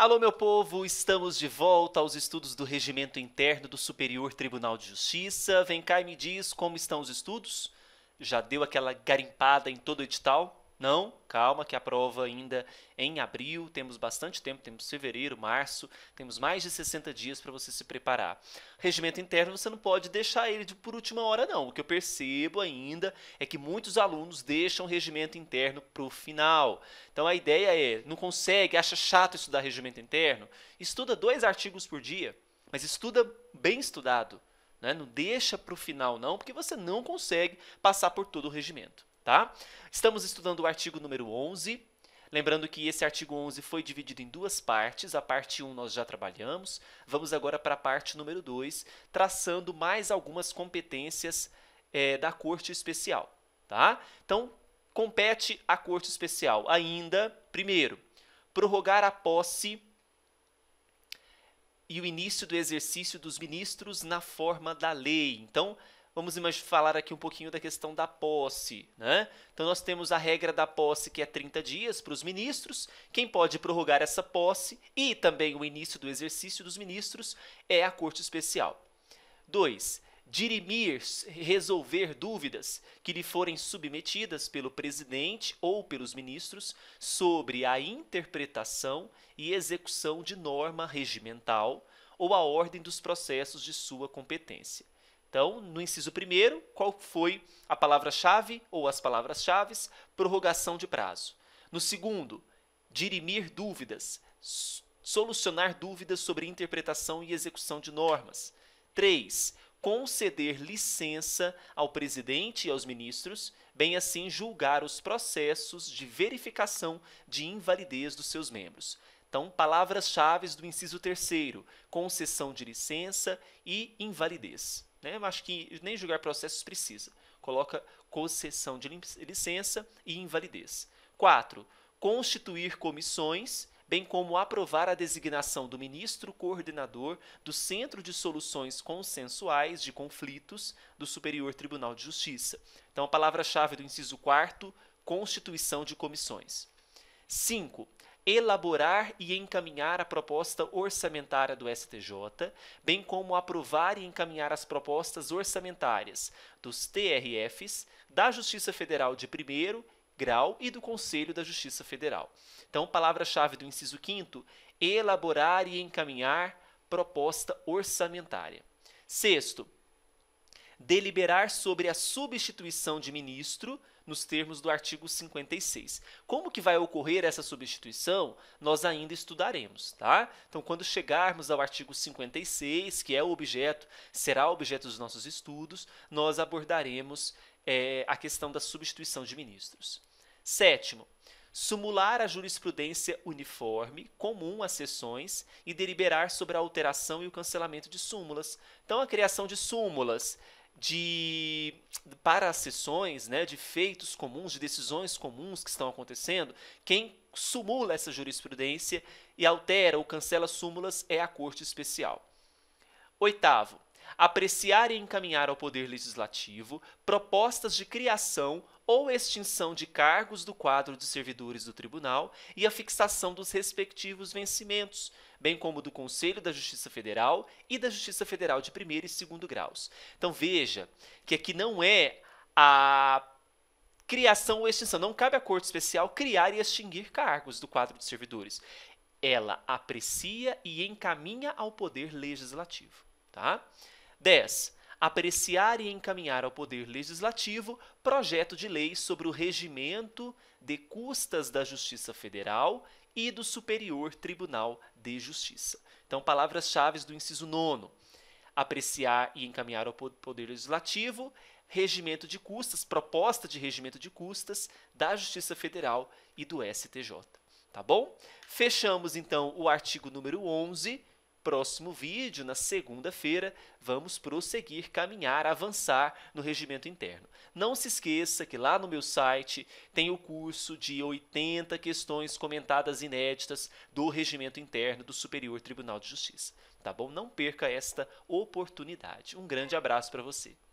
Alô, meu povo, estamos de volta aos estudos do Regimento Interno do Superior Tribunal de Justiça. Vem cá e me diz como estão os estudos. Já deu aquela garimpada em todo o edital? Não, calma, que a prova ainda é em abril, temos bastante tempo, temos fevereiro, março, temos mais de 60 dias para você se preparar. Regimento interno você não pode deixar ele de por última hora, não. O que eu percebo ainda é que muitos alunos deixam o regimento interno para o final. Então a ideia é, não consegue, acha chato estudar regimento interno? Estuda dois artigos por dia, mas estuda bem estudado. Né? Não deixa para o final, não, porque você não consegue passar por todo o regimento tá? Estamos estudando o artigo número 11. Lembrando que esse artigo 11 foi dividido em duas partes, a parte 1 nós já trabalhamos, vamos agora para a parte número 2, traçando mais algumas competências é, da corte especial. Tá? Então, compete à corte especial ainda, primeiro, prorrogar a posse e o início do exercício dos ministros na forma da lei. Então, vamos falar aqui um pouquinho da questão da posse. Né? Então, nós temos a regra da posse, que é 30 dias para os ministros. Quem pode prorrogar essa posse e também o início do exercício dos ministros é a Corte Especial. 2. Dirimir, resolver dúvidas que lhe forem submetidas pelo presidente ou pelos ministros sobre a interpretação e execução de norma regimental ou a ordem dos processos de sua competência. Então, no inciso primeiro, qual foi a palavra-chave ou as palavras-chave? Prorrogação de prazo. No segundo, dirimir dúvidas, solucionar dúvidas sobre interpretação e execução de normas. Três, Conceder licença ao presidente e aos ministros, bem assim julgar os processos de verificação de invalidez dos seus membros. Então, palavras-chave do inciso terceiro: concessão de licença e invalidez. Né? acho que nem julgar processos precisa. Coloca concessão de licença e invalidez. 4. Constituir comissões, bem como aprovar a designação do ministro coordenador do Centro de Soluções Consensuais de Conflitos do Superior Tribunal de Justiça. Então, a palavra-chave do inciso 4 constituição de comissões. 5 elaborar e encaminhar a proposta orçamentária do STJ, bem como aprovar e encaminhar as propostas orçamentárias dos TRFs, da Justiça Federal de primeiro grau e do Conselho da Justiça Federal. Então, palavra-chave do inciso 5 elaborar e encaminhar proposta orçamentária. Sexto, deliberar sobre a substituição de ministro nos termos do artigo 56. Como que vai ocorrer essa substituição, nós ainda estudaremos, tá? Então, quando chegarmos ao artigo 56, que é o objeto, será objeto dos nossos estudos, nós abordaremos é, a questão da substituição de ministros. Sétimo, sumular a jurisprudência uniforme comum às sessões e deliberar sobre a alteração e o cancelamento de súmulas. Então, a criação de súmulas de para as sessões, né, de feitos comuns, de decisões comuns que estão acontecendo, quem sumula essa jurisprudência e altera ou cancela súmulas é a Corte Especial. Oitavo, apreciar e encaminhar ao Poder Legislativo propostas de criação ou extinção de cargos do quadro de servidores do Tribunal e a fixação dos respectivos vencimentos, bem como do Conselho da Justiça Federal e da Justiça Federal de primeiro e segundo graus. Então veja que aqui não é a criação ou extinção, não cabe à Corte Especial criar e extinguir cargos do quadro de servidores. Ela aprecia e encaminha ao Poder Legislativo, tá? 10. Apreciar e encaminhar ao Poder Legislativo projeto de lei sobre o regimento de custas da Justiça Federal e do Superior Tribunal de Justiça. Então, palavras-chave do inciso 9. Apreciar e encaminhar ao Poder Legislativo regimento de custas, proposta de regimento de custas da Justiça Federal e do STJ. Tá bom? Fechamos então o artigo número 11 próximo vídeo, na segunda-feira, vamos prosseguir, caminhar, avançar no regimento interno. Não se esqueça que lá no meu site tem o curso de 80 questões comentadas inéditas do regimento interno do Superior Tribunal de Justiça. Tá bom? Não perca esta oportunidade. Um grande abraço para você.